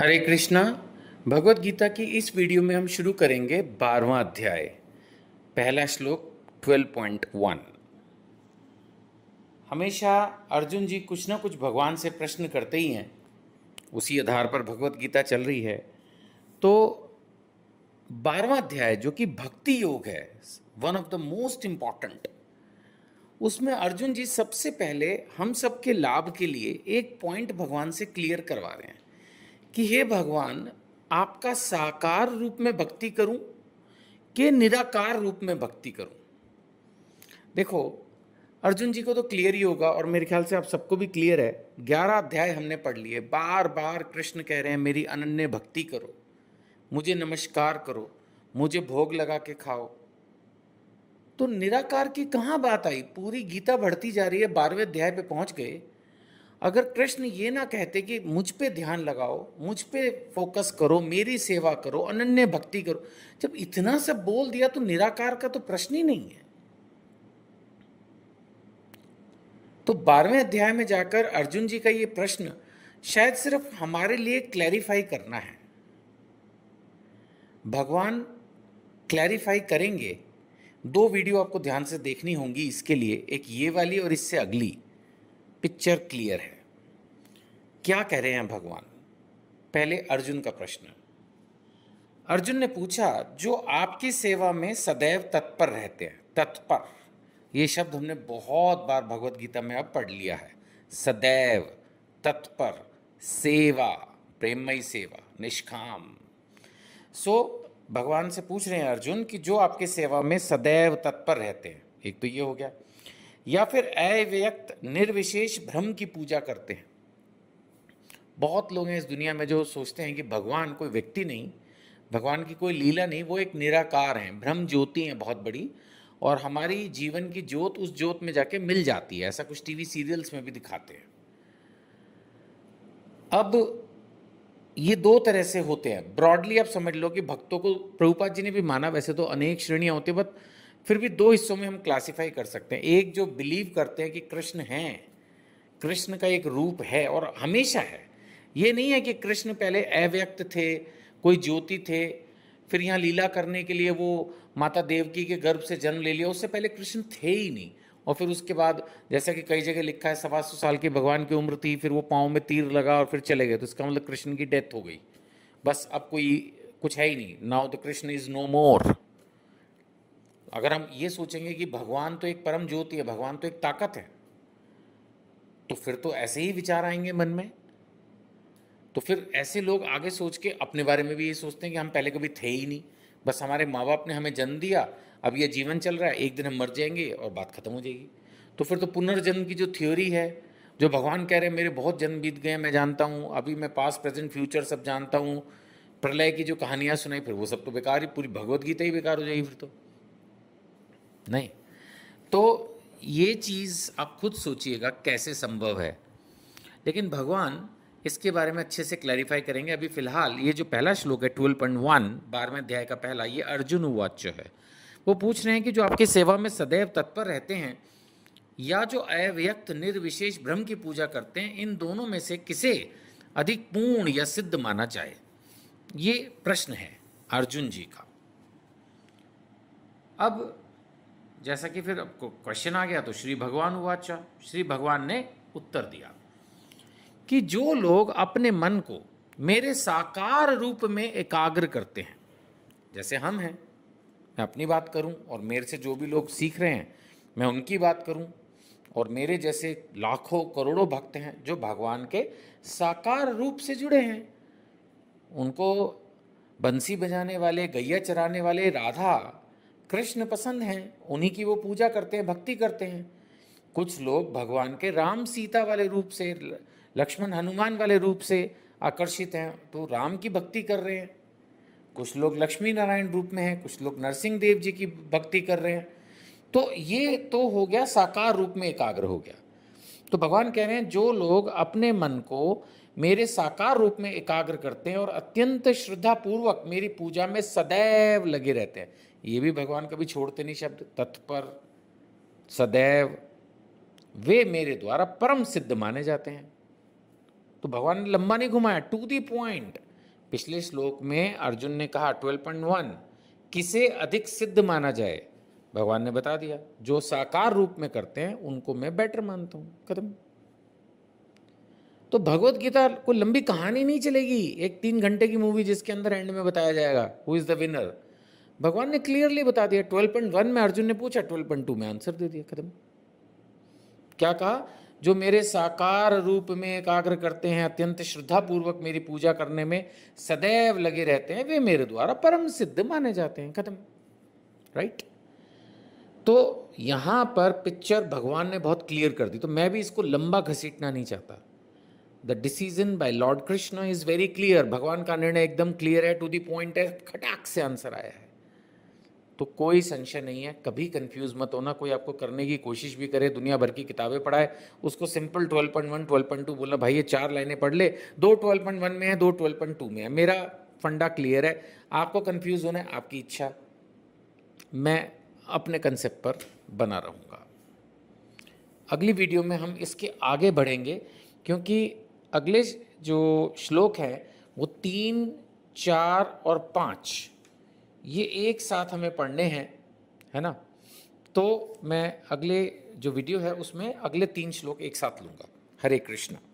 हरे कृष्णा भगवत गीता की इस वीडियो में हम शुरू करेंगे बारवा अध्याय पहला श्लोक 12.1 हमेशा अर्जुन जी कुछ ना कुछ भगवान से प्रश्न करते ही हैं उसी आधार पर भगवत गीता चल रही है तो बारवा अध्याय जो कि भक्ति योग है one of the most important उसमें अर्जुन जी सबसे पहले हम सबके लाभ के लिए एक पॉइंट भगवान से क्लियर करवा रहे हैं कि हे भगवान आपका साकार रूप में भक्ति करूं के निराकार रूप में भक्ति करूं देखो अर्जुन जी को तो क्लियर ही होगा और मेरे ख्याल से आप सबको भी क्लियर है ग्यारह अध्याय हमने पढ़ लिए बार बार कृष्ण कह रहे हैं मेरी अनन्य भक्ति करो मुझे नमस्कार करो मुझे भोग लगा के खाओ तो निराकार की कहाँ बात आई पूरी गीता बढ़ती जा रही है बारहवें अध्याय पे पहुंच गए अगर कृष्ण ये ना कहते कि मुझ पे ध्यान लगाओ मुझ पे फोकस करो मेरी सेवा करो अनन्य भक्ति करो जब इतना सब बोल दिया तो निराकार का तो प्रश्न ही नहीं है तो बारहवें अध्याय में जाकर अर्जुन जी का ये प्रश्न शायद सिर्फ हमारे लिए क्लैरिफाई करना है भगवान क्लैरिफाई करेंगे दो वीडियो आपको ध्यान से देखनी होंगी इसके लिए एक ये वाली और इससे अगली पिक्चर क्लियर है क्या कह रहे हैं भगवान पहले अर्जुन का प्रश्न अर्जुन ने पूछा जो आपकी सेवा में सदैव तत्पर रहते हैं तत्पर ये शब्द हमने बहुत बार भगवत गीता में अब पढ़ लिया है सदैव तत्पर सेवा प्रेमयी सेवा निष्काम सो so, भगवान से पूछ रहे हैं अर्जुन कि जो आपके सेवा में सदैव तत्पर रहते हैं एक तो ये हो गया या फिर अव्यक्त निर्विशेष भ्रम की पूजा करते हैं बहुत लोग हैं इस दुनिया में जो सोचते हैं कि भगवान कोई व्यक्ति नहीं भगवान की कोई लीला नहीं वो एक निराकार हैं भ्रम ज्योति हैं बहुत बड़ी और हमारी जीवन की ज्योत उस ज्योत में जाके मिल जाती है ऐसा कुछ टीवी सीरियल्स में भी दिखाते हैं अब ये दो तरह से होते हैं ब्रॉडली आप समझ लो कि भक्तों को प्रभुपाद जी ने भी माना वैसे तो अनेक श्रेणियां होती है बट फिर भी दो हिस्सों में हम क्लासिफाई कर सकते हैं एक जो बिलीव करते हैं कि कृष्ण हैं कृष्ण का एक रूप है और हमेशा है ये नहीं है कि कृष्ण पहले अव्यक्त थे कोई ज्योति थे फिर यहाँ लीला करने के लिए वो माता देवकी के गर्भ से जन्म ले लिया उससे पहले कृष्ण थे ही नहीं और फिर उसके बाद जैसा कि कई जगह लिखा है सवा सौ साल की भगवान की उम्र थी फिर वो पाँव में तीर लगा और फिर चले गए तो इसका मतलब कृष्ण की डेथ हो गई बस अब कोई कुछ है ही नहीं now the Krishna is no more अगर हम ये सोचेंगे कि भगवान तो एक परम ज्योति है भगवान तो एक ताकत है तो फिर तो ऐसे ही विचार आएंगे मन में तो फिर ऐसे लोग आगे सोच के अपने बारे में भी ये सोचते हैं कि हम पहले कभी थे ही नहीं बस हमारे माँ बाप ने हमें जन्म दिया अब यह जीवन चल रहा है एक दिन हम मर जाएंगे और बात खत्म हो जाएगी तो फिर तो पुनर्जन्म की जो थ्योरी है जो भगवान कह रहे हैं मेरे बहुत जन्म बीत गए मैं जानता हूँ अभी मैं पास प्रेजेंट फ्यूचर सब जानता हूँ प्रलय की जो कहानियाँ सुनाई फिर वो सब तो बेकार ही पूरी भगवत गीता ही बेकार हो जाएगी फिर तो नहीं तो ये चीज़ आप खुद सोचिएगा कैसे संभव है लेकिन भगवान इसके बारे में अच्छे से क्लैरिफाई करेंगे अभी फिलहाल ये जो पहला श्लोक है ट्वेल्व पॉइंट वन बारहवें अध्याय का पहला ये अर्जुन वाच्य है वो पूछ रहे हैं कि जो आपकी सेवा में सदैव तत्पर रहते हैं या जो अव्यक्त निर्विशेष ब्रह्म की पूजा करते हैं इन दोनों में से किसे अधिक पूर्ण या सिद्ध माना जाए ये प्रश्न है अर्जुन जी का अब जैसा कि फिर आपको क्वेश्चन आ गया तो श्री भगवान उवाचा अच्छा। श्री भगवान ने उत्तर दिया कि जो लोग अपने मन को मेरे साकार रूप में एकाग्र करते हैं जैसे हम हैं मैं अपनी बात करूं और मेरे से जो भी लोग सीख रहे हैं मैं उनकी बात करूं और मेरे जैसे लाखों करोड़ों भक्त हैं जो भगवान के साकार रूप से जुड़े हैं उनको बंसी बजाने वाले गैया चराने वाले राधा कृष्ण पसंद हैं उन्हीं की वो पूजा करते हैं भक्ति करते हैं कुछ लोग भगवान के राम सीता वाले रूप से लक्ष्मण हनुमान वाले रूप से आकर्षित हैं तो राम की भक्ति कर रहे हैं कुछ लोग लक्ष्मी नारायण रूप में हैं कुछ लोग नरसिंह देव जी की भक्ति कर रहे हैं तो ये तो हो गया साकार रूप में एकाग्र हो गया तो भगवान कह रहे हैं जो लोग अपने मन को मेरे साकार रूप में एकाग्र करते हैं और अत्यंत श्रद्धापूर्वक मेरी पूजा में सदैव लगे रहते हैं ये भी भगवान कभी छोड़ते नहीं शब्द तत्पर सदैव वे मेरे द्वारा परम सिद्ध माने जाते हैं तो भगवान ने लंबा नहीं घुमाया टू दी पॉइंट पिछले श्लोक में अर्जुन ने कहा ट्वेल्व पॉइंट वन किसे अधिक सिद्ध माना जाए भगवान ने बता दिया जो साकार रूप में करते हैं उनको मैं बेटर मानता हूँ कदम तो भगवत गीता को लंबी कहानी नहीं चलेगी एक तीन घंटे की मूवी जिसके अंदर एंड में बताया जाएगा हु इज़ द विनर भगवान ने क्लियरली बता दिया ट्वेल्व पॉइंट वन में अर्जुन ने पूछा ट्वेल्व पॉइंट टू में आंसर दे दिया कदम क्या कहा जो मेरे साकार रूप में एकाग्र करते हैं अत्यंत श्रद्धापूर्वक मेरी पूजा करने में सदैव लगे रहते हैं वे मेरे द्वारा परम सिद्ध माने जाते हैं कदम राइट तो यहाँ पर पिक्चर भगवान ने बहुत क्लियर कर दी तो मैं भी इसको लंबा घसीटना नहीं चाहता the decision by lord Krishna is very clear भगवान का निर्णय एकदम क्लियर है टू दी पॉइंट है खटाक से आंसर आया है तो कोई संशय नहीं है कभी कंफ्यूज मत होना कोई आपको करने की कोशिश भी करे दुनिया भर की किताबें पढ़ाए उसको सिंपल 12.1 12.2 बोलना भाई ये चार लाइनें पढ़ ले दो 12.1 में है दो 12.2 में है मेरा फंडा क्लियर है आपको कंफ्यूज होना है आपकी इच्छा मैं अपने कंसेप्ट पर बना रहूँगा अगली वीडियो में हम इसके आगे बढ़ेंगे क्योंकि अगले जो श्लोक है वो तीन चार और पाँच ये एक साथ हमें पढ़ने हैं है ना तो मैं अगले जो वीडियो है उसमें अगले तीन श्लोक एक साथ लूँगा हरे कृष्णा